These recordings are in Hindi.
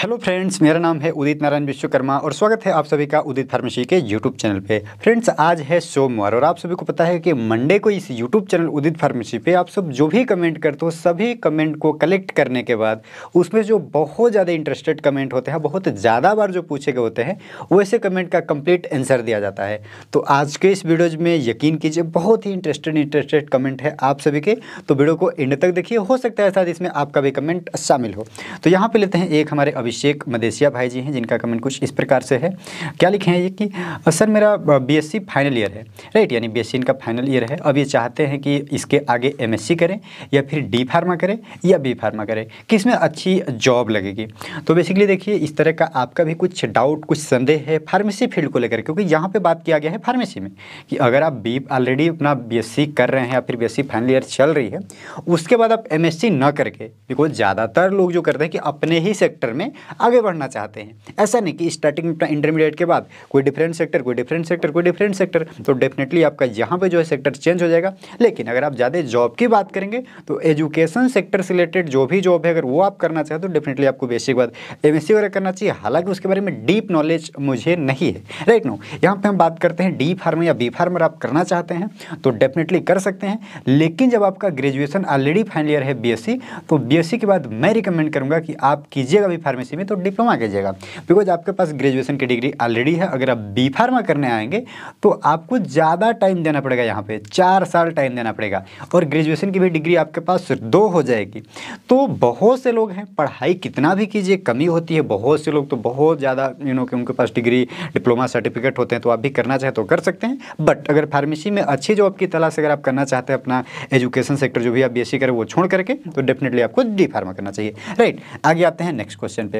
हेलो फ्रेंड्स मेरा नाम है उदित नारायण विश्वकर्मा और स्वागत है आप सभी का उदित फार्मेसी के यूट्यूब चैनल पे फ्रेंड्स आज है सोमवार और आप सभी को पता है कि मंडे को इस यूट्यूब चैनल उदित फार्मेसी पे आप सब जो भी कमेंट करते हो सभी कमेंट को कलेक्ट करने के बाद उसमें जो बहुत ज़्यादा इंटरेस्टेड कमेंट होते हैं बहुत ज़्यादा बार जो पूछे गए होते हैं वैसे कमेंट का कम्प्लीट आंसर दिया जाता है तो आज के इस वीडियोज में यकीन कीजिए बहुत ही इंटरेस्टेड इंटरेस्टेड कमेंट है आप सभी के तो वीडियो को एंड तक देखिए हो सकता है साथ इसमें आपका भी कमेंट शामिल हो तो यहाँ पर लेते हैं एक हमारे अभी अभिषेक मदेसिया भाई जी हैं जिनका कमेंट कुछ इस प्रकार से है क्या लिखे हैं ये कि सर मेरा बीएससी फाइनल ईयर है राइट यानी बीएससी इनका फाइनल ईयर है अब ये चाहते हैं कि इसके आगे एमएससी करें या फिर डी फार्मा करें या बी फार्मा करें कि इसमें अच्छी जॉब लगेगी तो बेसिकली देखिए इस तरह का आपका भी कुछ डाउट कुछ संदेह है फार्मेसी फील्ड को लेकर क्योंकि यहाँ पर बात किया गया है फार्मेसी में कि अगर आप बी ऑलरेडी अपना बी कर रहे हैं या फिर बी फाइनल ईयर चल रही है उसके बाद आप एम ना करके बिकॉज ज़्यादातर लोग जो करते हैं कि अपने ही सेक्टर में आगे बढ़ना चाहते हैं ऐसा नहीं कि स्टार्टिंग इंटरमीडिएट के बाद कोई डिफरेंट सेक्टर कोई डिफरेंट सेक्टर कोई डिफरेंट सेक्टर तो डेफिनेटली आपका यहाँ पर जो है सेक्टर चेंज हो जाएगा लेकिन अगर आप ज़्यादा जॉब की बात करेंगे तो एजुकेशन सेक्टर से रिलेटेड जो भी जॉब है अगर वो आप करना चाहें तो डेफिनेटली आपको बेसिक बात एम वगैरह करना चाहिए हालांकि उसके बारे में डीप नॉलेज मुझे नहीं है राइट नो यहाँ पर हम बात करते हैं डी फार्मर या बी फार्मर आप करना चाहते हैं तो डेफिनेटली कर सकते हैं लेकिन जब आपका ग्रेजुएशन ऑलरेडी फाइनल ईयर है बीएससी तो बीएससी के बाद मैं रिकमेंड करूँगा कि आप कीजिएगा भी फार्मेसी फार्मेसी में तो डिप्लोमा कीजिएगा बिकॉज आपके पास ग्रेजुएशन की डिग्री ऑलरेडी है अगर आप बी फार्मा करने आएंगे तो आपको ज़्यादा टाइम देना पड़ेगा यहाँ पर चार साल टाइम देना पड़ेगा और ग्रेजुएशन की भी डिग्री आपके पास दो हो जाएगी तो बहुत से लोग हैं पढ़ाई कितना भी कीजिए कमी होती है बहुत से लोग तो बहुत ज़्यादा यू नो कि उनके पास डिग्री डिप्लोमा सर्टिफिकेट होते हैं तो आप भी करना चाहें तो कर सकते हैं बट अगर फार्मेसी में अच्छी जॉब की तलाश अगर आप करना चाहते हैं अपना एजुकेशन सेक्टर जो भी आप बी करें वो छोड़ करके तो डेफिनेटली आपको डी फार्मा करना चाहिए राइट आगे आते हैं नेक्स्ट क्वेश्चन पे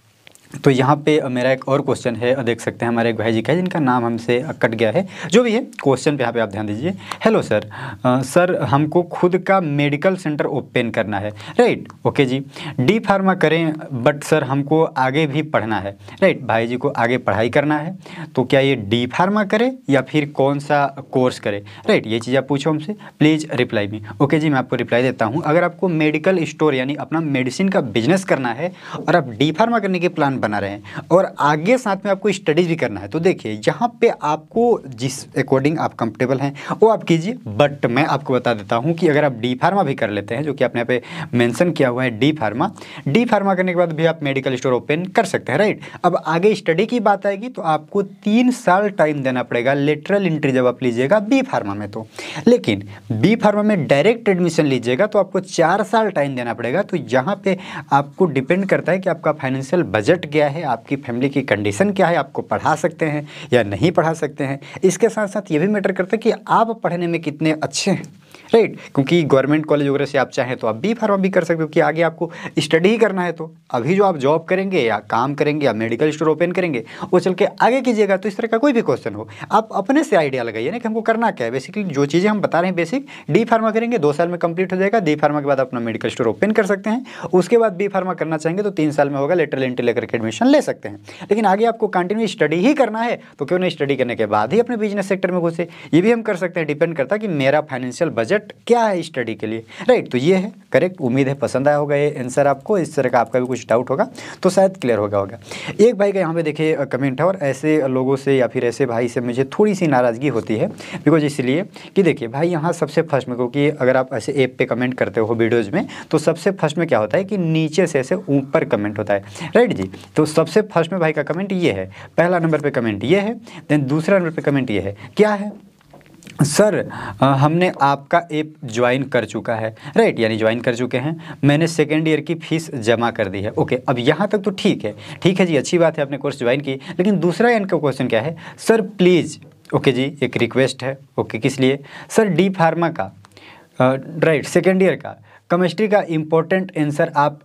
तो यहाँ पे मेरा एक और क्वेश्चन है देख सकते हैं हमारे एक भाई जी का जिनका नाम हमसे कट गया है जो भी है क्वेश्चन पे यहाँ पे आप ध्यान दीजिए हेलो सर आ, सर हमको खुद का मेडिकल सेंटर ओपन करना है राइट ओके जी डी फार्मा करें बट सर हमको आगे भी पढ़ना है राइट भाई जी को आगे पढ़ाई करना है तो क्या ये डी फार्मा करे या फिर कौन सा कोर्स करे राइट ये चीज़ आप पूछो हमसे प्लीज़ रिप्लाई में ओके जी मैं आपको रिप्लाई देता हूँ अगर आपको मेडिकल स्टोर यानी अपना मेडिसिन का बिजनेस करना है और आप डी फार्मा करने के प्लान बना रहे हैं और आगे साथ में आपको स्टडीज भी करना है तो देखिए यहाँ पे आपको जिस अकॉर्डिंग आप कंफर्टेबल हैं वो आप कीजिए बट मैं आपको बता देता हूँ कि अगर आप डी फार्मा भी कर लेते हैं जो कि आपने यहाँ पर मैंसन किया हुआ है डी फार्मा डी फार्मा करने के बाद भी आप मेडिकल स्टोर ओपन कर सकते हैं राइट अब आगे स्टडी की बात आएगी तो आपको तीन साल टाइम देना पड़ेगा लेटरल एंट्री जब आप लीजिएगा बी फार्मा में तो लेकिन बी फार्मा में डायरेक्ट एडमिशन लीजिएगा तो आपको चार साल टाइम देना पड़ेगा तो यहाँ पे आपको डिपेंड करता है कि आपका फाइनेंशियल बजट गया है आपकी फैमिली की कंडीशन क्या है आपको पढ़ा सकते हैं या नहीं पढ़ा सकते हैं इसके साथ साथ ये भी मैटर करता है कि आप पढ़ने में कितने अच्छे हैं राइट क्योंकि गवर्नमेंट कॉलेज वगैरह से आप चाहें तो आप बी फार्मा भी कर सकते हो कि आगे आपको स्टडी ही करना है तो अभी जो आप जॉब करेंगे या काम करेंगे या मेडिकल स्टोर ओपन करेंगे वो चल के आगे कीजिएगा तो इस तरह का कोई भी क्वेश्चन हो आप अपने से आइडिया लगाइए ना कि हमको करना क्या है बेसिकली जो चीज़ें हम बता रहे हैं बेसिक डी फार्मा करेंगे दो साल में कंप्लीट हो जाएगा डी फार्मा के बाद अपना मेडिकल स्टोर ओपन कर सकते हैं उसके बाद बी फार्मा करना चाहेंगे तो तीन साल में होगा लेटरल एंट्री लेकर के एडमिशन ले सकते हैं लेकिन आगे आपको कंटिन्यू स्टडी ही करना है तो क्यों नहीं स्टडी करने के बाद ही अपने बिजनेस सेक्टर में घुसे ये भी हम कर सकते हैं डिपेंड करता है कि मेरा फाइनेंशियल बजट सब्जेक्ट क्या है स्टडी के लिए राइट तो ये है करेक्ट उम्मीद है पसंद आया होगा ये आंसर आपको इस तरह का आपका भी कुछ डाउट होगा तो शायद क्लियर होगा होगा एक भाई का यहाँ पे देखिए कमेंट है और ऐसे लोगों से या फिर ऐसे भाई से मुझे थोड़ी सी नाराज़गी होती है बिकॉज इसलिए कि देखिए भाई यहाँ सबसे फर्स्ट में क्योंकि अगर आप ऐसे ऐप पर कमेंट करते हो वीडियोज़ में तो सबसे फर्स्ट में क्या होता है कि नीचे से ऐसे ऊपर कमेंट होता है राइट जी तो सबसे फर्स्ट में भाई का कमेंट ये है पहला नंबर पर कमेंट ये है देन दूसरा नंबर पर कमेंट ये है क्या है सर हमने आपका ऐप ज्वाइन कर चुका है राइट यानी ज्वाइन कर चुके हैं मैंने सेकेंड ईयर की फीस जमा कर दी है ओके अब यहाँ तक तो ठीक है ठीक है जी अच्छी बात है आपने कोर्स ज्वाइन की लेकिन दूसरा एंड का क्वेश्चन क्या है सर प्लीज़ ओके जी एक रिक्वेस्ट है ओके किस लिए सर डी फार्मा का राइट सेकेंड ईयर का केमिस्ट्री का इम्पोर्टेंट आंसर आप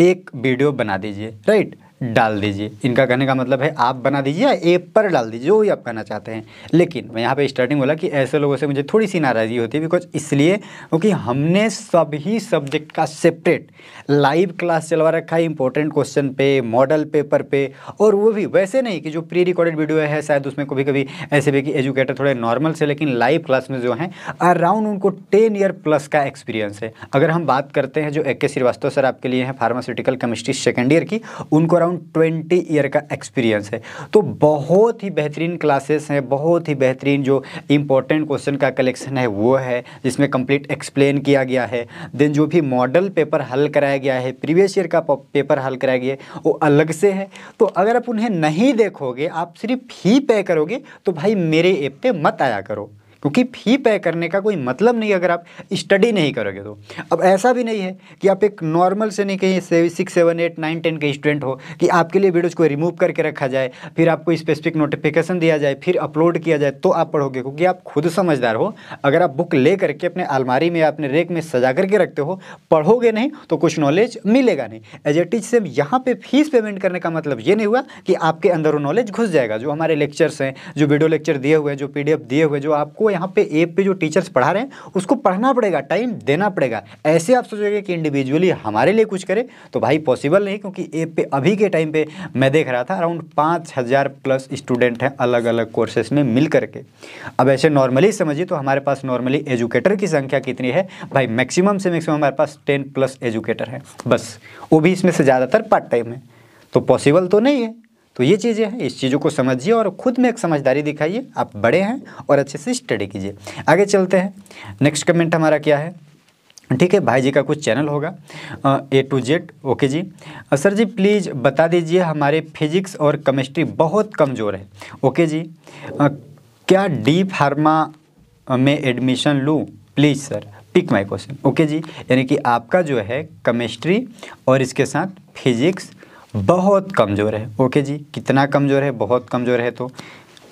एक वीडियो बना दीजिए राइट डाल दीजिए इनका कहने का मतलब है आप बना दीजिए या ऐप पर डाल दीजिए जो भी आप कहना चाहते हैं लेकिन मैं यहाँ पे स्टार्टिंग बोला कि ऐसे लोगों से मुझे थोड़ी सी नाराज़गी होती है बिकॉज इसलिए क्योंकि हमने सभी सब्जेक्ट का सेपरेट लाइव क्लास चलवा रखा है इंपॉर्टेंट क्वेश्चन पे मॉडल पेपर पे और वो भी वैसे नहीं कि जो प्री रिकॉर्डेड वीडियो है शायद उसमें कभी कभी ऐसे भी कि एजुकेटर थोड़े नॉर्मल से लेकिन लाइव क्लास में जो हैं अराउंड उनको टेन ईयर प्लस का एक्सपीरियंस है अगर हम बात करते हैं जो ए के श्रीवास्तव सर आपके लिए हैं फार्मास्यूटिकल केमिस्ट्री सेकेंड ईयर की उनको अराउंड ट्वेंटी ईयर का एक्सपीरियंस है तो बहुत ही बेहतरीन क्लासेस हैं बहुत ही बेहतरीन जो इंपॉर्टेंट क्वेश्चन का कलेक्शन है वो है जिसमें कंप्लीट एक्सप्लेन किया गया है देन जो भी मॉडल पेपर हल कराया गया है प्रीवियस ईयर का पेपर हल कराया गया है वो अलग से है तो अगर आप उन्हें नहीं देखोगे आप सिर्फ ही पे करोगे तो भाई मेरे ऐप पर मत आया करो क्योंकि फ़ी पे करने का कोई मतलब नहीं अगर आप स्टडी नहीं करोगे तो अब ऐसा भी नहीं है कि आप एक नॉर्मल से नहीं कहीं six seven eight nine ten के स्टूडेंट हो कि आपके लिए वीडियोज़ को रिमूव करके रखा जाए फिर आपको स्पेसिफिक नोटिफिकेशन दिया जाए फिर अपलोड किया जाए तो आप पढ़ोगे क्योंकि आप खुद समझदार हो अगर आप बुक ले करके अपने अलमारी में अपने रेक में सजा करके रखते हो पढ़ोगे नहीं तो कुछ नॉलेज मिलेगा नहीं एज ए टीच से यहाँ पर फीस पेमेंट करने का मतलब ये नहीं हुआ कि आपके अंदर वो नॉलेज घुस जाएगा जो हमारे लेक्चर्स हैं जो वीडियो लेक्चर दिए हुए हैं जो पी दिए हुए जो आपको वो यहाँ पे ऐप पे जो टीचर्स पढ़ा रहे हैं उसको पढ़ना पड़ेगा टाइम देना पड़ेगा ऐसे आप सोचोगे कि इंडिविजुअली हमारे लिए कुछ करें तो भाई पॉसिबल नहीं क्योंकि ऐप पे अभी के टाइम पे मैं देख रहा था अराउंड पाँच हज़ार प्लस स्टूडेंट हैं अलग अलग कोर्सेस में मिल करके अब ऐसे नॉर्मली समझिए तो हमारे पास नॉर्मली एजुकेटर की संख्या कितनी है भाई मैक्सिमम से मैक्सिमम हमारे पास टेन प्लस एजुकेटर है बस वो भी इसमें से ज़्यादातर पार्ट टाइम है तो पॉसिबल तो नहीं है तो ये चीज़ें हैं इस चीज़ों को समझिए और ख़ुद में एक समझदारी दिखाइए आप बड़े हैं और अच्छे से स्टडी कीजिए आगे चलते हैं नेक्स्ट कमेंट हमारा क्या है ठीक है भाई जी का कुछ चैनल होगा ए टू जेड ओके जी सर जी प्लीज़ बता दीजिए हमारे फिजिक्स और केमिस्ट्री बहुत कमज़ोर है ओके जी आ, क्या डी फार्मा में एडमिशन लूँ please sir pick my question okay जी यानी कि आपका जो है केमिस्ट्री और इसके साथ फिजिक्स बहुत कमज़ोर है ओके जी कितना कमज़ोर है बहुत कमज़ोर है तो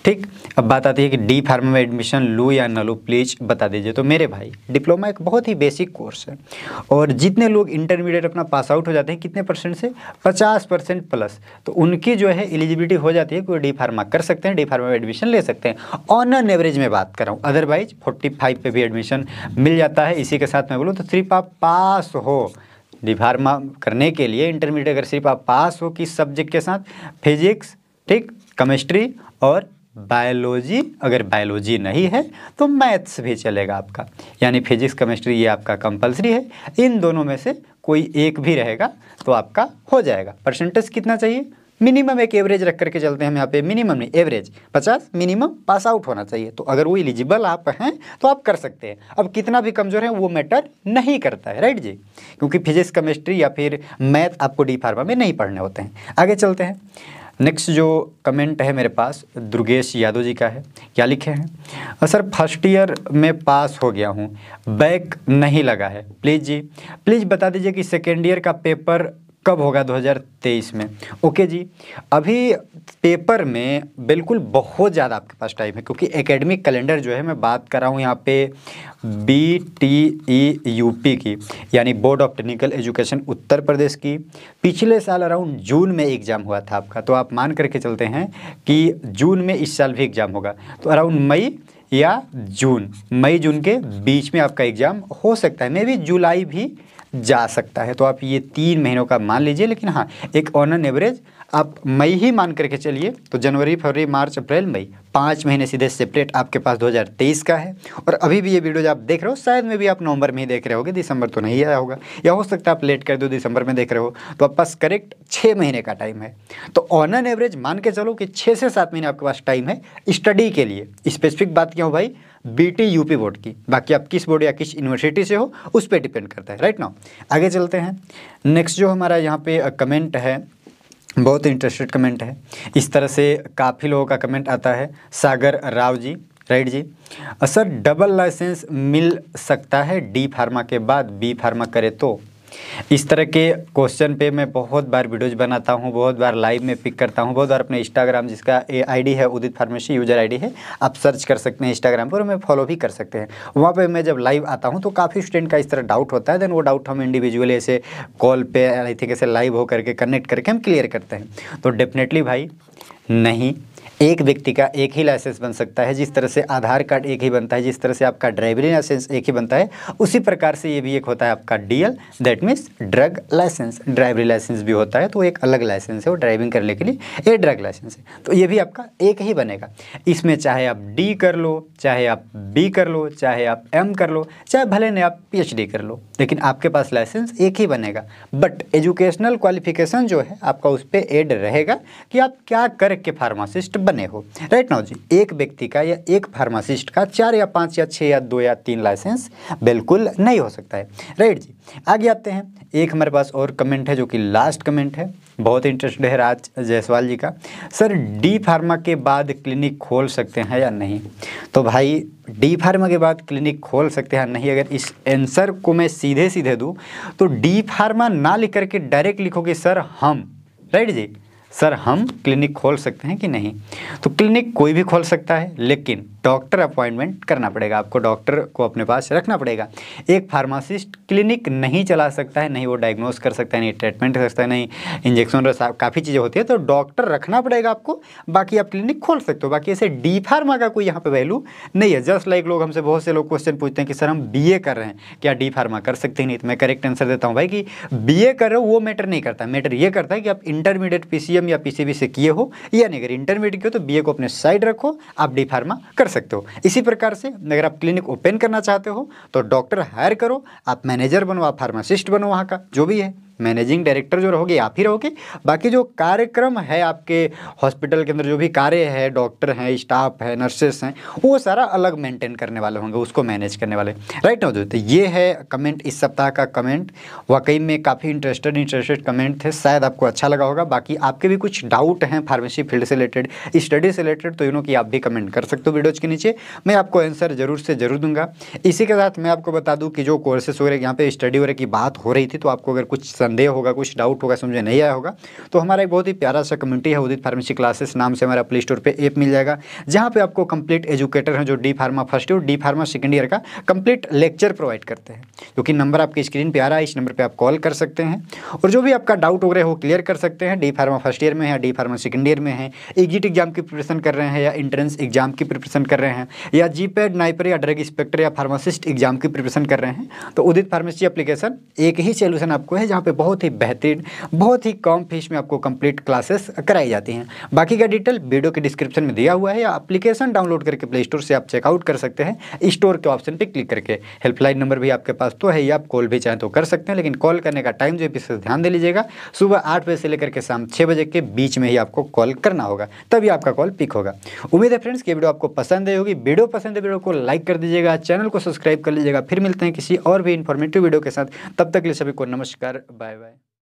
ठीक अब बात आती है कि डी फार्मा में एडमिशन लू या ना लू प्लीज़ बता दीजिए तो मेरे भाई डिप्लोमा एक बहुत ही बेसिक कोर्स है और जितने लोग इंटरमीडिएट अपना पास आउट हो जाते हैं कितने परसेंट से 50 परसेंट प्लस तो उनकी जो है एलिजिबिलिटी हो जाती है कि वो डी फार्मा कर सकते हैं डी फार्मा में एडमिशन ले सकते हैं ऑन एन एवरेज में बात कर रहा हूँ अदरवाइज फोर्टी फाइव पर भी एडमिशन मिल जाता है इसी के साथ मैं बोलूँ तो थ्री पास हो डिफार्मा करने के लिए इंटरमीडिएट अगर सिर्फ आप पास हो किस सब्जेक्ट के साथ फिजिक्स ठीक केमिस्ट्री और बायोलॉजी अगर बायोलॉजी नहीं है तो मैथ्स भी चलेगा आपका यानी फिजिक्स केमिस्ट्री ये आपका कंपलसरी है इन दोनों में से कोई एक भी रहेगा तो आपका हो जाएगा परसेंटेज कितना चाहिए मिनिमम एक एवरेज रख करके चलते हैं हम यहाँ पे मिनिमम नहीं एवरेज पचास मिनिमम पास आउट होना चाहिए तो अगर वो एलिजिबल आप हैं तो आप कर सकते हैं अब कितना भी कमज़ोर है वो मैटर नहीं करता है राइट जी क्योंकि फिजिक्स केमिस्ट्री या फिर मैथ आपको डी फार्मा में नहीं पढ़ने होते हैं आगे चलते हैं नेक्स्ट जो कमेंट है मेरे पास दुर्गेश यादव जी का है क्या लिखे हैं सर फर्स्ट ईयर में पास हो गया हूँ बैक नहीं लगा है प्लीज़ जी प्लीज़ बता दीजिए कि सेकेंड ईयर का पेपर कब होगा 2023 में ओके जी अभी पेपर में बिल्कुल बहुत ज़्यादा आपके पास टाइम है क्योंकि एकेडमिक कैलेंडर जो है मैं बात कर रहा हूँ यहाँ पे B T E U P की यानी board of technical education Uttar Pradesh की पिछले साल अराउंड जून में एग्ज़ाम हुआ था आपका तो आप मान करके चलते हैं कि जून में इस साल भी एग्ज़ाम होगा तो अराउंड मई या जून मई जून के बीच में आपका एग्ज़ाम हो सकता है मे भी जुलाई भी जा सकता है तो आप ये तीन महीनों का मान लीजिए लेकिन हाँ एक ऑन एन एवरेज आप मई ही मान करके चलिए तो जनवरी फरवरी मार्च अप्रैल मई पाँच महीने सीधे सेपरेट आपके पास 2023 का है और अभी भी ये वीडियो जो आप देख रहे हो शायद में भी आप नवंबर में ही देख रहे होगे दिसंबर तो नहीं आया होगा या हो सकता है आप लेट कर दो दिसंबर में देख रहे हो तो आप पास करेक्ट छः महीने का टाइम है तो ऑन एन एवरेज मान के चलो कि छः से सात महीने आपके पास टाइम है स्टडी के लिए स्पेसिफिक बात क्या हो भाई बी यूपी बोर्ड की बाकी आप किस बोर्ड या किस यूनिवर्सिटी से हो उस पर डिपेंड करता है राइट नाउ आगे चलते हैं नेक्स्ट जो हमारा यहाँ पे कमेंट uh, है बहुत इंटरेस्टेड कमेंट है इस तरह से काफ़ी लोगों का कमेंट आता है सागर राव जी राइट जी सर डबल लाइसेंस मिल सकता है डी फार्मा के बाद बी फार्मा करे तो इस तरह के क्वेश्चन पे मैं बहुत बार वीडियोज बनाता हूँ बहुत बार लाइव में पिक करता हूँ बहुत बार अपने इंस्टाग्राम जिसका आईडी है उदित फार्मेसी यूजर आईडी है आप सर्च कर सकते हैं इंस्टाग्राम पर मैं फॉलो भी कर सकते हैं वहाँ पर मैं जब लाइव आता हूँ तो काफ़ी स्टूडेंट का इस तरह डाउट होता है देन वो डाउट हम इंडिविजुअली ऐसे कॉल पर आई थिंक ऐसे लाइव होकर के कनेक्ट करके हम क्लियर करते हैं तो डेफिनेटली भाई नहीं एक व्यक्ति का एक ही लाइसेंस बन सकता है जिस तरह से आधार कार्ड एक ही बनता है जिस तरह से आपका ड्राइविंग लाइसेंस एक ही बनता है उसी प्रकार से ये भी एक होता है आपका DL that means drug licence driving licence भी होता है तो एक अलग लाइसेंस है वो ड्राइविंग करने के लिए ये ड्रग लाइसेंस है तो ये भी आपका एक ही बनेगा इसमें चाहे आप डी कर लो चाहे आप बी कर लो चाहे आप एम कर लो चाहे भले ने आप पी कर लो लेकिन आपके पास लाइसेंस एक ही बनेगा बट एजुकेशनल क्वालिफिकेशन जो है आपका उस पर एड रहेगा कि आप क्या करके फार्मासिस्ट फार्मासिस्ट बने हो राइट नाउ जी एक व्यक्ति का या एक फार्मासिस्ट का चार या पाँच या छः या दो या तीन लाइसेंस बिल्कुल नहीं हो सकता है राइट जी आगे आते हैं एक हमारे पास और कमेंट है जो कि लास्ट कमेंट है बहुत इंटरेस्टेड है राज जायसवाल जी का सर डी फार्मा के बाद क्लिनिक खोल सकते हैं या नहीं तो भाई डी फार्मा के बाद क्लिनिक खोल सकते हैं नहीं अगर इस आंसर को मैं सीधे सीधे दूं तो डी फार्मा ना लिख करके डायरेक्ट लिखोगे सर हम राइट जी सर हम क्लिनिक खोल सकते हैं कि नहीं तो क्लिनिक कोई भी खोल सकता है लेकिन डॉक्टर अपॉइंटमेंट करना पड़ेगा आपको डॉक्टर को अपने पास रखना पड़ेगा एक फार्मासिस्ट क्लिनिक नहीं चला सकता है नहीं वो डायग्नोस कर सकता है नहीं ट्रीटमेंट कर सकता है नहीं इंजेक्शन काफ़ी चीज़ें होती है तो डॉक्टर रखना पड़ेगा आपको बाकी आप क्लिनिक खोल सकते हो बाकी ऐसे डी फार्मा का कोई यहाँ पर वैल्यू नहीं है जस्ट लाइक लोग हमसे बहुत से लोग क्वेश्चन पूछते हैं कि सर हम बी कर रहे हैं क्या डी फार्मा कर सकते हैं नहीं तो मैं करेक्ट आंसर देता हूँ भाई कि बी कर रहे हो वो मैटर नहीं करता मैटर ये करता है कि आप इंटरमीडिएट पी या पी से किए हो या नहीं अगर इंटरमीडिएट किए तो बी को अपने साइड रखो आप डी फार्मा कर सकते सकते हो इसी प्रकार से अगर आप क्लिनिक ओपन करना चाहते हो तो डॉक्टर हायर करो आप मैनेजर बनो आप फार्मासिस्ट बनो वहाँ का जो भी है मैनेजिंग डायरेक्टर जो रहोगे आप ही रहोगे बाकी जो कार्यक्रम है आपके हॉस्पिटल के अंदर जो भी कार्य है डॉक्टर हैं स्टाफ है नर्सेस हैं वो सारा अलग मेंटेन करने वाले होंगे उसको मैनेज करने वाले राइट ना तो ये है कमेंट इस सप्ताह का कमेंट वाकई में काफ़ी इंटरेस्टेड इंटरेस्टेड कमेंट थे शायद आपको अच्छा लगा होगा बाकी आपके भी कुछ डाउट हैं फार्मेसी फील्ड से रिलेटेड स्टडी से रिलेटेड तो यू नो कि आप भी कमेंट कर सकते हो वीडियोज़ के नीचे मैं आपको आंसर ज़रूर से ज़रूर दूंगा इसी के साथ मैं आपको बता दूँ कि जो कोर्सेस वगैरह यहाँ पर स्टडी वगैरह की बात हो रही थी तो आपको अगर कुछ संदेह होगा कुछ डाउट होगा समझ में नहीं आया होगा तो हमारा एक बहुत ही प्यारा सा कम्युनिटी है उदित फार्मेसी क्लासेस नाम से हमारा प्ले स्टोर पर ऐप मिल जाएगा जहाँ पर आपको कंप्लीट एजुकेटर हैं जो डी फार्मा फर्स्ट और डी फार्मा सेकेंड ईयर का कंप्लीट लेक्चर प्रोवाइड करते हैं क्योंकि नंबर आपकी स्क्रीन पर आ रहा है इस नंबर पर आप कॉल कर सकते हैं और जो भी आपका डाउट वगैरह हो क्लियर कर सकते हैं डी फार्मा फर्स्ट ईयर में है डी फार्मा सेकेंड ईयर में है एग्जिट एग्जाम की प्रिपरेशन कर रहे हैं या इंट्रेंस एग्जाम की प्रिपरेशन कर रहे हैं या जी पैड नाइपर या ड्रग इंस्पेक्टर या फार्मासिस्ट एग्जाम की प्रिपरेशन कर रहे हैं तो उदित फार्मेसी एप्लीकेशन एक ही सोल्यूशन आपको है जहाँ पे बहुत ही बेहतरीन बहुत ही कम फीस में आपको कंप्लीट क्लासेस कराई जाती हैं बाकी का डिटेल वीडियो के डिस्क्रिप्शन में दिया हुआ है या अप्लीकेशन डाउनलोड करके प्ले स्टोर से आप चेकआउट कर सकते हैं स्टोर के ऑप्शन पर क्लिक करके हेल्पलाइन नंबर भी आपके पास तो है या आप कॉल भी चाहें तो कर सकते हैं लेकिन कॉल करने का टाइम जो विशेष ध्यान दे लीजिएगा सुबह आठ बजे से लेकर के शाम छः बजे के बीच में ही आपको कॉल करना होगा तभी आपका कॉल पिक होगा उम्मीद है फ्रेंड्स ये वीडियो आपको पसंद आई होगी वीडियो पसंद है वीडियो को लाइक कर दीजिएगा चैनल को सब्सक्राइब कर लीजिएगा फिर मिलते हैं किसी और भी इन्फॉर्मेटिव वीडियो के साथ तब तक लिए सभी को नमस्कार बाय Bye bye.